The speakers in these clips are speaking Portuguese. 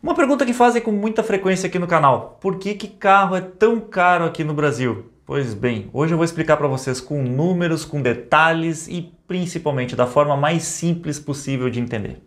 Uma pergunta que fazem com muita frequência aqui no canal: por que, que carro é tão caro aqui no Brasil? Pois bem, hoje eu vou explicar para vocês com números, com detalhes e principalmente da forma mais simples possível de entender.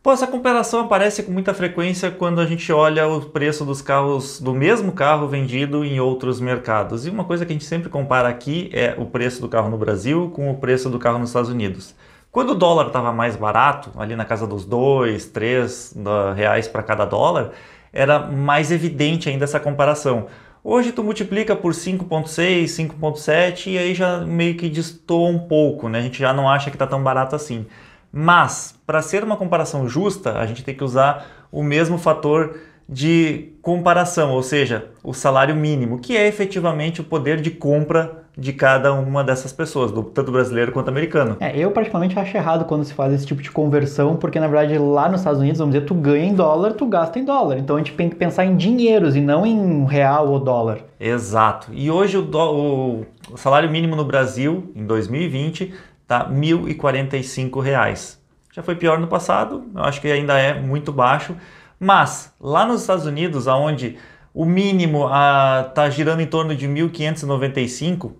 Pô, essa comparação aparece com muita frequência quando a gente olha o preço dos carros do mesmo carro vendido em outros mercados. E uma coisa que a gente sempre compara aqui é o preço do carro no Brasil com o preço do carro nos Estados Unidos. Quando o dólar estava mais barato, ali na casa dos dois, três reais para cada dólar, era mais evidente ainda essa comparação. Hoje tu multiplica por 5.6, 5.7 e aí já meio que destoa um pouco, né? A gente já não acha que está tão barato assim. Mas, para ser uma comparação justa, a gente tem que usar o mesmo fator de comparação, ou seja, o salário mínimo, que é efetivamente o poder de compra de cada uma dessas pessoas, do, tanto brasileiro quanto americano. É, eu particularmente acho errado quando se faz esse tipo de conversão, porque na verdade lá nos Estados Unidos, vamos dizer, tu ganha em dólar, tu gasta em dólar. Então a gente tem que pensar em dinheiros e não em real ou dólar. Exato. E hoje o, do, o salário mínimo no Brasil, em 2020, tá R$ 1.045. Reais. Já foi pior no passado, eu acho que ainda é muito baixo, mas lá nos Estados Unidos, aonde o mínimo está ah, girando em torno de 1.595,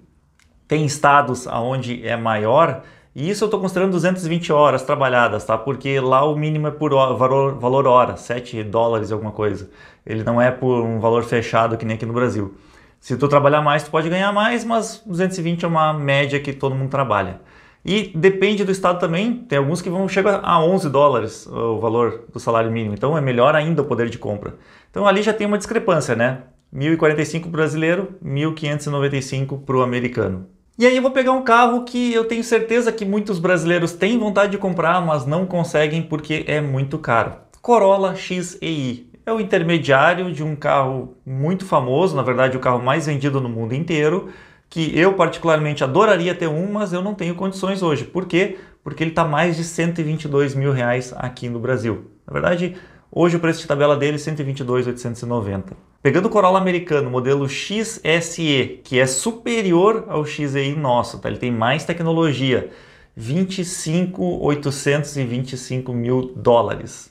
tem estados aonde é maior, e isso eu estou considerando 220 horas trabalhadas, tá? Porque lá o mínimo é por hora, valor, valor hora, 7 dólares alguma coisa. Ele não é por um valor fechado que nem aqui no Brasil. Se tu trabalhar mais, tu pode ganhar mais, mas 220 é uma média que todo mundo trabalha. E depende do estado também, tem alguns que vão chegar a 11 dólares o valor do salário mínimo, então é melhor ainda o poder de compra. Então ali já tem uma discrepância, né? 1.045 para o brasileiro, 1.595 para o americano. E aí eu vou pegar um carro que eu tenho certeza que muitos brasileiros têm vontade de comprar, mas não conseguem porque é muito caro. Corolla XEI é o intermediário de um carro muito famoso, na verdade o carro mais vendido no mundo inteiro, que eu particularmente adoraria ter um, mas eu não tenho condições hoje. Por quê? Porque ele está mais de 122 mil reais aqui no Brasil. Na verdade, hoje o preço de tabela dele é 122,890. Pegando o Corolla americano, modelo XSE, que é superior ao XEI nosso, tá? ele tem mais tecnologia, 25,825 mil dólares.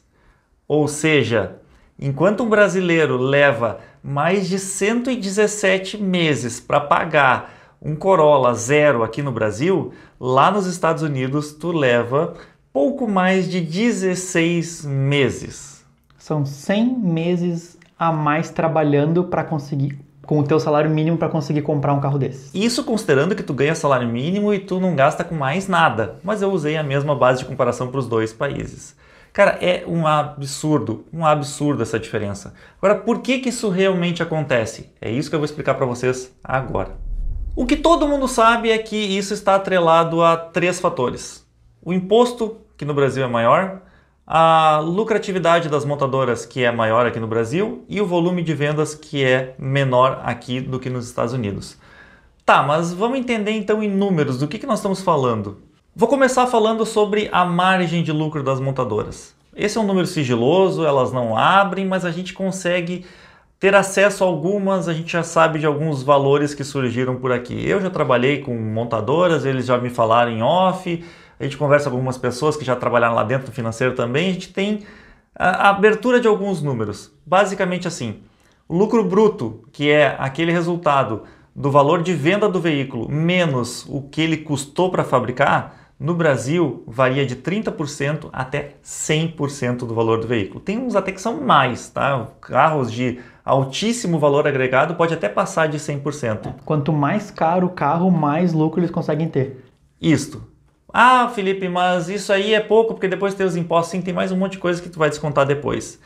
Ou seja, enquanto um brasileiro leva mais de 117 meses para pagar um Corolla zero aqui no Brasil, lá nos Estados Unidos tu leva pouco mais de 16 meses. São 100 meses a mais trabalhando para conseguir com o teu salário mínimo para conseguir comprar um carro desse. Isso considerando que tu ganha salário mínimo e tu não gasta com mais nada. Mas eu usei a mesma base de comparação para os dois países. Cara, é um absurdo, um absurdo essa diferença. Agora, por que, que isso realmente acontece? É isso que eu vou explicar para vocês agora. O que todo mundo sabe é que isso está atrelado a três fatores: o imposto, que no Brasil é maior, a lucratividade das montadoras, que é maior aqui no Brasil, e o volume de vendas, que é menor aqui do que nos Estados Unidos. Tá, mas vamos entender então em números do que, que nós estamos falando. Vou começar falando sobre a margem de lucro das montadoras. Esse é um número sigiloso, elas não abrem, mas a gente consegue ter acesso a algumas, a gente já sabe de alguns valores que surgiram por aqui. Eu já trabalhei com montadoras, eles já me falaram em off, a gente conversa com algumas pessoas que já trabalharam lá dentro do financeiro também, a gente tem a abertura de alguns números. Basicamente assim, o lucro bruto, que é aquele resultado do valor de venda do veículo menos o que ele custou para fabricar, no Brasil, varia de 30% até 100% do valor do veículo. Tem uns até que são mais, tá? Carros de altíssimo valor agregado pode até passar de 100%. É, quanto mais caro o carro, mais lucro eles conseguem ter. Isto. Ah, Felipe, mas isso aí é pouco, porque depois tem os impostos, sim, tem mais um monte de coisa que tu vai descontar depois.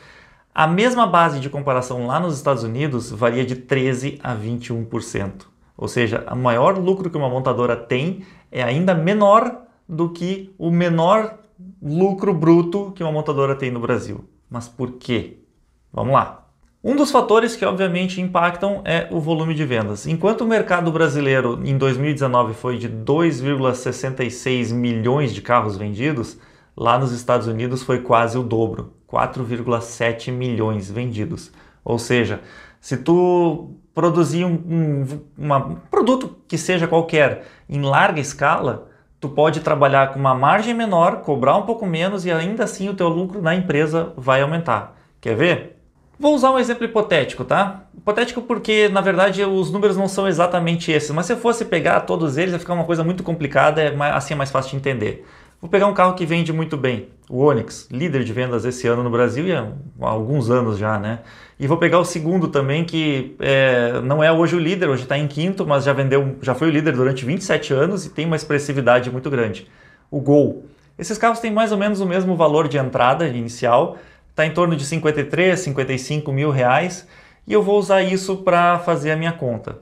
A mesma base de comparação lá nos Estados Unidos varia de 13 a 21%. Ou seja, o maior lucro que uma montadora tem é ainda menor do que o menor lucro bruto que uma montadora tem no Brasil. Mas por quê? Vamos lá. Um dos fatores que obviamente impactam é o volume de vendas. Enquanto o mercado brasileiro em 2019 foi de 2,66 milhões de carros vendidos, lá nos Estados Unidos foi quase o dobro, 4,7 milhões vendidos. Ou seja, se tu produzir um, um, uma, um produto que seja qualquer em larga escala, tu pode trabalhar com uma margem menor, cobrar um pouco menos e ainda assim o teu lucro na empresa vai aumentar. Quer ver? Vou usar um exemplo hipotético, tá? Hipotético porque, na verdade, os números não são exatamente esses, mas se eu fosse pegar todos eles, ia ficar uma coisa muito complicada, é assim é mais fácil de entender. Vou pegar um carro que vende muito bem, o Onix, líder de vendas esse ano no Brasil e há alguns anos já, né? E vou pegar o segundo também, que é, não é hoje o líder, hoje está em quinto, mas já vendeu, já foi o líder durante 27 anos e tem uma expressividade muito grande. O Gol. Esses carros têm mais ou menos o mesmo valor de entrada inicial, está em torno de 53, 55 mil reais, e eu vou usar isso para fazer a minha conta.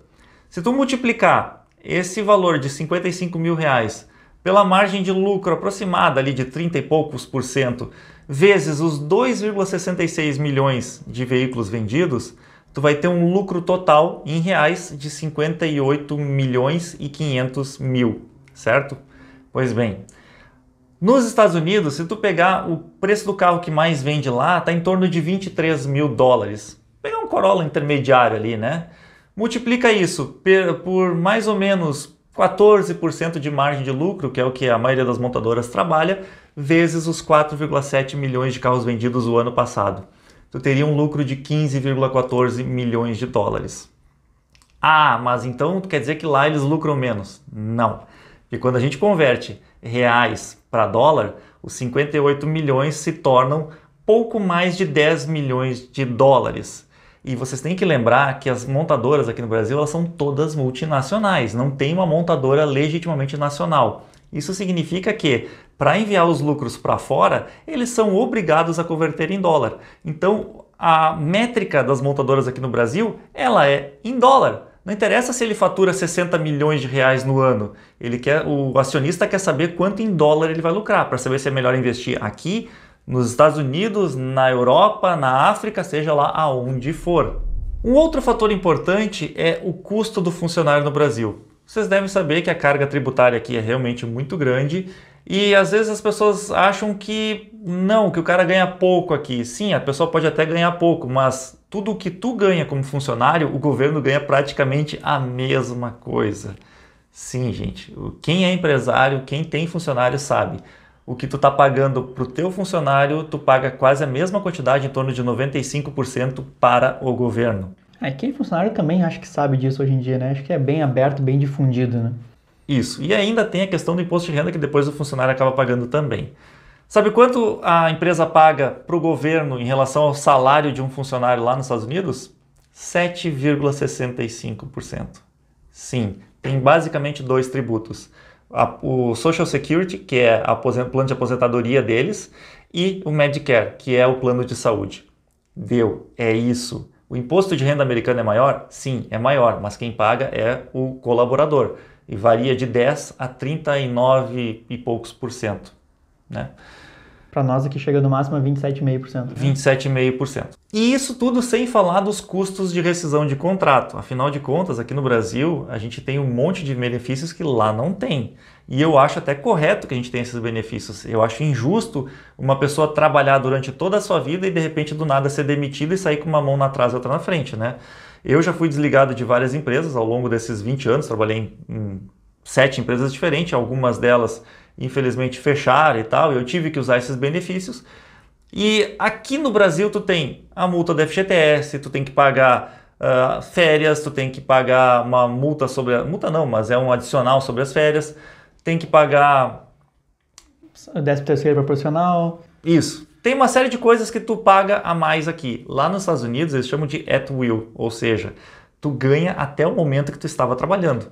Se tu multiplicar esse valor de 55 mil reais pela margem de lucro aproximada ali de 30 e poucos por cento, vezes os 2,66 milhões de veículos vendidos, tu vai ter um lucro total em reais de 58 milhões e 500 mil, certo? Pois bem, nos Estados Unidos, se tu pegar o preço do carro que mais vende lá, está em torno de 23 mil dólares. Pegar um Corolla intermediário ali, né? Multiplica isso por mais ou menos 14% de margem de lucro, que é o que a maioria das montadoras trabalha, vezes os 4,7 milhões de carros vendidos o ano passado. Tu então, teria um lucro de 15,14 milhões de dólares. Ah, mas então quer dizer que lá eles lucram menos? Não. E quando a gente converte reais para dólar, os 58 milhões se tornam pouco mais de 10 milhões de dólares. E vocês têm que lembrar que as montadoras aqui no Brasil elas são todas multinacionais, não tem uma montadora legitimamente nacional. Isso significa que, para enviar os lucros para fora, eles são obrigados a converter em dólar. Então, a métrica das montadoras aqui no Brasil, ela é em dólar. Não interessa se ele fatura 60 milhões de reais no ano. Ele quer, o acionista quer saber quanto em dólar ele vai lucrar para saber se é melhor investir aqui nos Estados Unidos, na Europa, na África, seja lá aonde for. Um outro fator importante é o custo do funcionário no Brasil. Vocês devem saber que a carga tributária aqui é realmente muito grande e às vezes as pessoas acham que não, que o cara ganha pouco aqui. Sim, a pessoa pode até ganhar pouco, mas tudo o que tu ganha como funcionário, o governo ganha praticamente a mesma coisa. Sim, gente, quem é empresário, quem tem funcionário sabe o que tu tá pagando para o teu funcionário, tu paga quase a mesma quantidade, em torno de 95% para o governo. É, quem é funcionário também acho que sabe disso hoje em dia, né? Acho que é bem aberto, bem difundido, né? Isso. E ainda tem a questão do imposto de renda que depois o funcionário acaba pagando também. Sabe quanto a empresa paga para o governo em relação ao salário de um funcionário lá nos Estados Unidos? 7,65%. Sim, tem basicamente dois tributos a, o Social Security, que é o plano de aposentadoria deles, e o Medicare, que é o plano de saúde. Deu, é isso. O imposto de renda americano é maior? Sim, é maior, mas quem paga é o colaborador e varia de 10 a 39 e poucos por cento, né? Para nós aqui chega no máximo a 27,5%. 27,5%. Né? E isso tudo sem falar dos custos de rescisão de contrato. Afinal de contas, aqui no Brasil, a gente tem um monte de benefícios que lá não tem. E eu acho até correto que a gente tenha esses benefícios. Eu acho injusto uma pessoa trabalhar durante toda a sua vida e de repente do nada ser demitida e sair com uma mão na trás e outra na frente, né? Eu já fui desligado de várias empresas ao longo desses 20 anos, trabalhei em, em sete empresas diferentes, algumas delas infelizmente fecharam e tal, eu tive que usar esses benefícios. E aqui no Brasil tu tem a multa da FGTS, tu tem que pagar uh, férias, tu tem que pagar uma multa sobre a... multa não, mas é um adicional sobre as férias, tem que pagar 13 proporcional. Isso. Tem uma série de coisas que tu paga a mais aqui. Lá nos Estados Unidos eles chamam de at will, ou seja, tu ganha até o momento que tu estava trabalhando.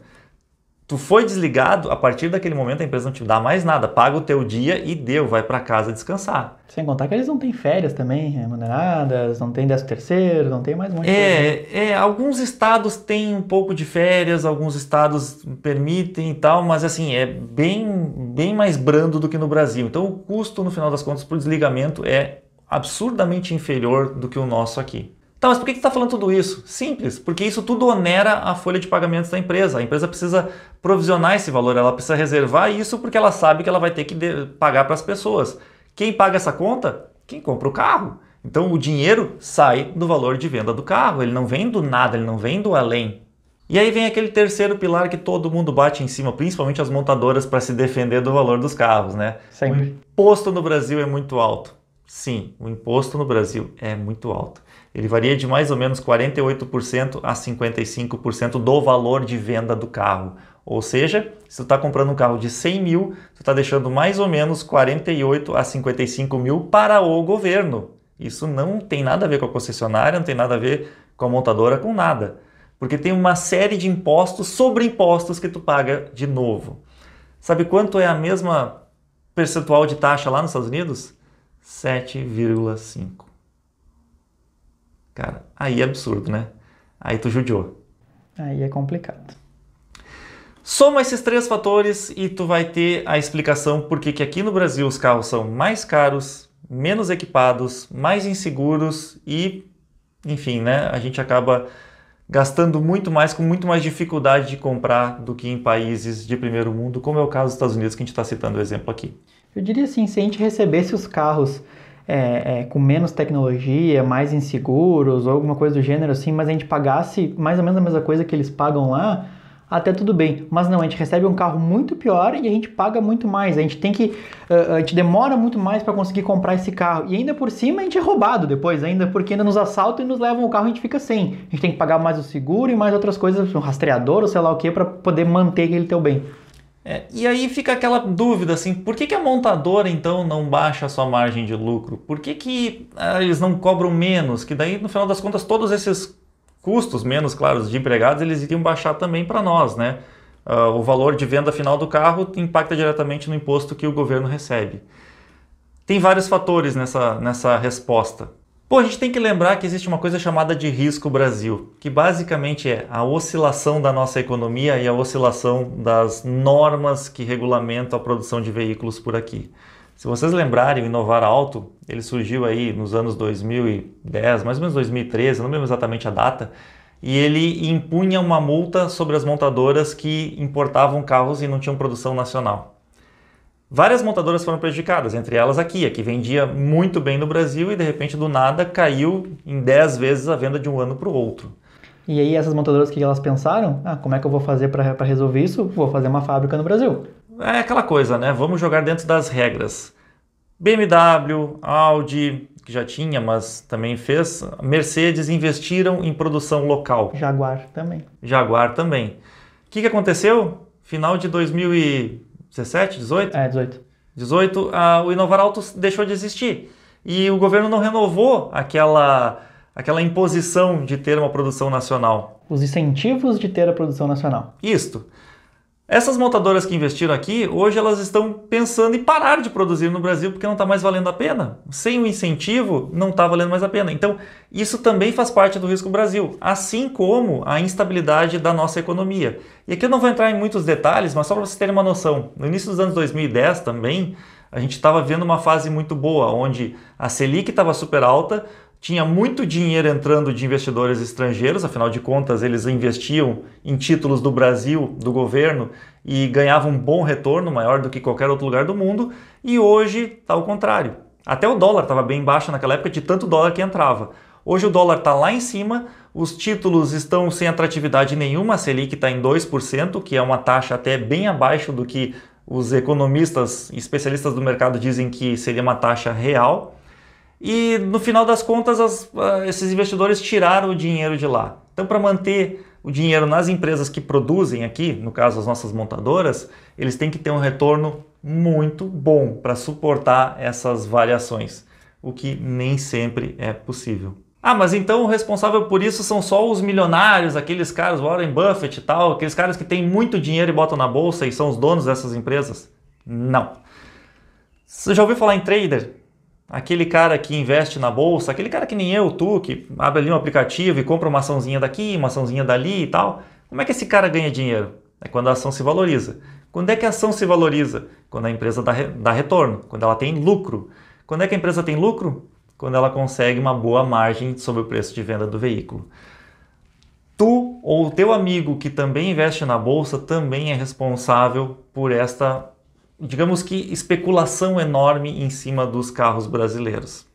Tu foi desligado, a partir daquele momento a empresa não te dá mais nada, paga o teu dia e deu, vai para casa descansar. Sem contar que eles não têm férias também é, remuneradas, não tem 13 terceiro, não tem mais muito. É, né? é, alguns estados têm um pouco de férias, alguns estados permitem e tal, mas assim, é bem, bem mais brando do que no Brasil. Então o custo, no final das contas, por desligamento é absurdamente inferior do que o nosso aqui. Tá, mas por que você está falando tudo isso? Simples, porque isso tudo onera a folha de pagamentos da empresa. A empresa precisa provisionar esse valor, ela precisa reservar isso porque ela sabe que ela vai ter que pagar para as pessoas. Quem paga essa conta? Quem compra o carro. Então o dinheiro sai do valor de venda do carro, ele não vem do nada, ele não vem do além. E aí vem aquele terceiro pilar que todo mundo bate em cima, principalmente as montadoras, para se defender do valor dos carros, né? Sempre. O imposto no Brasil é muito alto. Sim, o imposto no Brasil é muito alto. Ele varia de mais ou menos 48% a 55% do valor de venda do carro. Ou seja, se tu está comprando um carro de 100 mil, tu está deixando mais ou menos 48 a 55 mil para o governo. Isso não tem nada a ver com a concessionária, não tem nada a ver com a montadora, com nada. Porque tem uma série de impostos sobre impostos que tu paga de novo. Sabe quanto é a mesma percentual de taxa lá nos Estados Unidos? 7,5. Cara, aí é absurdo, né? Aí tu judiou. Aí é complicado. Soma esses três fatores e tu vai ter a explicação por que aqui no Brasil os carros são mais caros, menos equipados, mais inseguros e, enfim, né? A gente acaba gastando muito mais, com muito mais dificuldade de comprar do que em países de primeiro mundo, como é o caso dos Estados Unidos, que a gente está citando o exemplo aqui. Eu diria assim, se a gente recebesse os carros é, é, com menos tecnologia, mais inseguros ou alguma coisa do gênero assim, mas a gente pagasse mais ou menos a mesma coisa que eles pagam lá, até tudo bem. Mas não, a gente recebe um carro muito pior e a gente paga muito mais. A gente tem que. a gente demora muito mais para conseguir comprar esse carro. E ainda por cima a gente é roubado depois, ainda porque ainda nos assaltam e nos levam o carro e a gente fica sem. A gente tem que pagar mais o seguro e mais outras coisas, um rastreador ou sei lá o que, para poder manter aquele teu bem. É, e aí fica aquela dúvida assim, por que, que a montadora então não baixa a sua margem de lucro? Por que, que ah, eles não cobram menos? Que daí no final das contas todos esses custos menos claros de empregados eles iriam baixar também para nós, né? Ah, o valor de venda final do carro impacta diretamente no imposto que o governo recebe. Tem vários fatores nessa, nessa resposta. Bom, a gente tem que lembrar que existe uma coisa chamada de risco Brasil, que basicamente é a oscilação da nossa economia e a oscilação das normas que regulamentam a produção de veículos por aqui. Se vocês lembrarem, o Inovar Alto, ele surgiu aí nos anos 2010, mais ou menos 2013, não lembro exatamente a data, e ele impunha uma multa sobre as montadoras que importavam carros e não tinham produção nacional. Várias montadoras foram prejudicadas, entre elas a Kia, que vendia muito bem no Brasil e de repente do nada caiu em 10 vezes a venda de um ano para o outro. E aí essas montadoras que elas pensaram, ah, como é que eu vou fazer para resolver isso? Vou fazer uma fábrica no Brasil. É aquela coisa, né? Vamos jogar dentro das regras. BMW, Audi, que já tinha, mas também fez. Mercedes investiram em produção local. Jaguar também. Jaguar também. O que, que aconteceu? Final de 2000 e 17, 18? É, 18. 18, ah, o Inovar Alto deixou de existir. E o governo não renovou aquela, aquela imposição de ter uma produção nacional. Os incentivos de ter a produção nacional. Isto. Essas montadoras que investiram aqui, hoje elas estão pensando em parar de produzir no Brasil porque não está mais valendo a pena. Sem o incentivo, não está valendo mais a pena. Então, isso também faz parte do risco Brasil, assim como a instabilidade da nossa economia. E aqui eu não vou entrar em muitos detalhes, mas só para vocês terem uma noção. No início dos anos 2010 também, a gente estava vendo uma fase muito boa, onde a Selic estava super alta, tinha muito dinheiro entrando de investidores estrangeiros, afinal de contas, eles investiam em títulos do Brasil, do governo, e ganhavam um bom retorno, maior do que qualquer outro lugar do mundo, e hoje está o contrário. Até o dólar estava bem baixo naquela época, de tanto dólar que entrava. Hoje o dólar está lá em cima, os títulos estão sem atratividade nenhuma, a Selic está em 2%, que é uma taxa até bem abaixo do que os economistas, especialistas do mercado dizem que seria uma taxa real e no final das contas as, ah, esses investidores tiraram o dinheiro de lá. Então, para manter o dinheiro nas empresas que produzem aqui, no caso as nossas montadoras, eles têm que ter um retorno muito bom para suportar essas variações, o que nem sempre é possível. Ah, mas então o responsável por isso são só os milionários, aqueles caras, Warren Buffett e tal, aqueles caras que têm muito dinheiro e botam na bolsa e são os donos dessas empresas? Não. Você já ouviu falar em trader? aquele cara que investe na bolsa, aquele cara que nem eu, tu, que abre ali um aplicativo e compra uma açãozinha daqui, uma açãozinha dali e tal. Como é que esse cara ganha dinheiro? É quando a ação se valoriza. Quando é que a ação se valoriza? Quando a empresa dá, dá retorno, quando ela tem lucro. Quando é que a empresa tem lucro? Quando ela consegue uma boa margem sobre o preço de venda do veículo. Tu ou o teu amigo que também investe na bolsa também é responsável por esta digamos que, especulação enorme em cima dos carros brasileiros.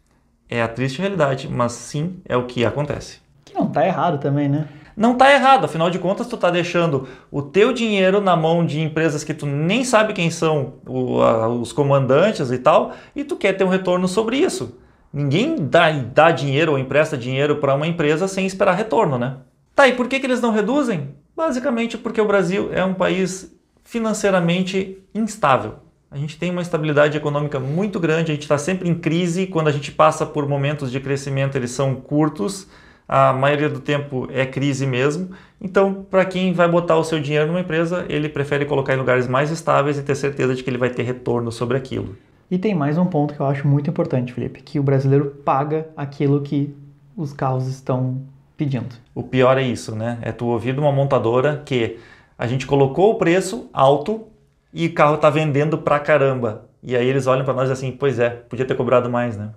É a triste realidade, mas sim é o que acontece. Que não está errado também, né? Não está errado, afinal de contas tu está deixando o teu dinheiro na mão de empresas que tu nem sabe quem são o, a, os comandantes e tal, e tu quer ter um retorno sobre isso. Ninguém dá, dá dinheiro ou empresta dinheiro para uma empresa sem esperar retorno, né? Tá, e por que, que eles não reduzem? Basicamente porque o Brasil é um país financeiramente instável. A gente tem uma estabilidade econômica muito grande, a gente está sempre em crise. Quando a gente passa por momentos de crescimento, eles são curtos. A maioria do tempo é crise mesmo. Então, para quem vai botar o seu dinheiro numa empresa, ele prefere colocar em lugares mais estáveis e ter certeza de que ele vai ter retorno sobre aquilo. E tem mais um ponto que eu acho muito importante, Felipe, que o brasileiro paga aquilo que os carros estão pedindo. O pior é isso, né? É tu ouvir de uma montadora que a gente colocou o preço alto e o carro está vendendo pra caramba. E aí eles olham para nós assim, pois é, podia ter cobrado mais, né?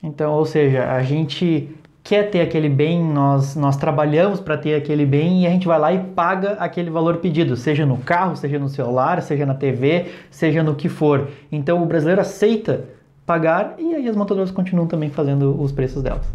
Então, ou seja, a gente quer ter aquele bem, nós, nós trabalhamos para ter aquele bem e a gente vai lá e paga aquele valor pedido, seja no carro, seja no celular, seja na TV, seja no que for. Então o brasileiro aceita pagar e aí as montadoras continuam também fazendo os preços delas.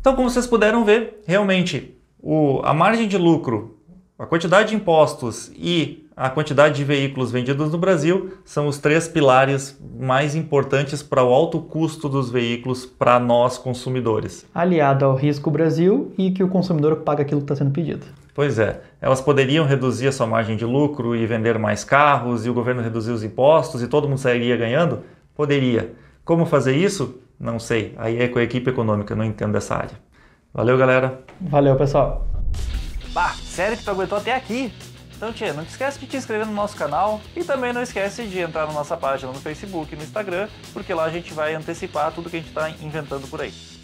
Então, como vocês puderam ver, realmente o, a margem de lucro a quantidade de impostos e a quantidade de veículos vendidos no Brasil são os três pilares mais importantes para o alto custo dos veículos para nós consumidores. Aliado ao risco Brasil e que o consumidor paga aquilo que está sendo pedido. Pois é, elas poderiam reduzir a sua margem de lucro e vender mais carros e o governo reduzir os impostos e todo mundo sairia ganhando? Poderia. Como fazer isso? Não sei. Aí é com a equipe econômica, não entendo dessa área. Valeu, galera. Valeu, pessoal. Bah, sério que tu aguentou até aqui? Então, tia, não esquece de te inscrever no nosso canal e também não esquece de entrar na nossa página no Facebook e no Instagram, porque lá a gente vai antecipar tudo que a gente está inventando por aí.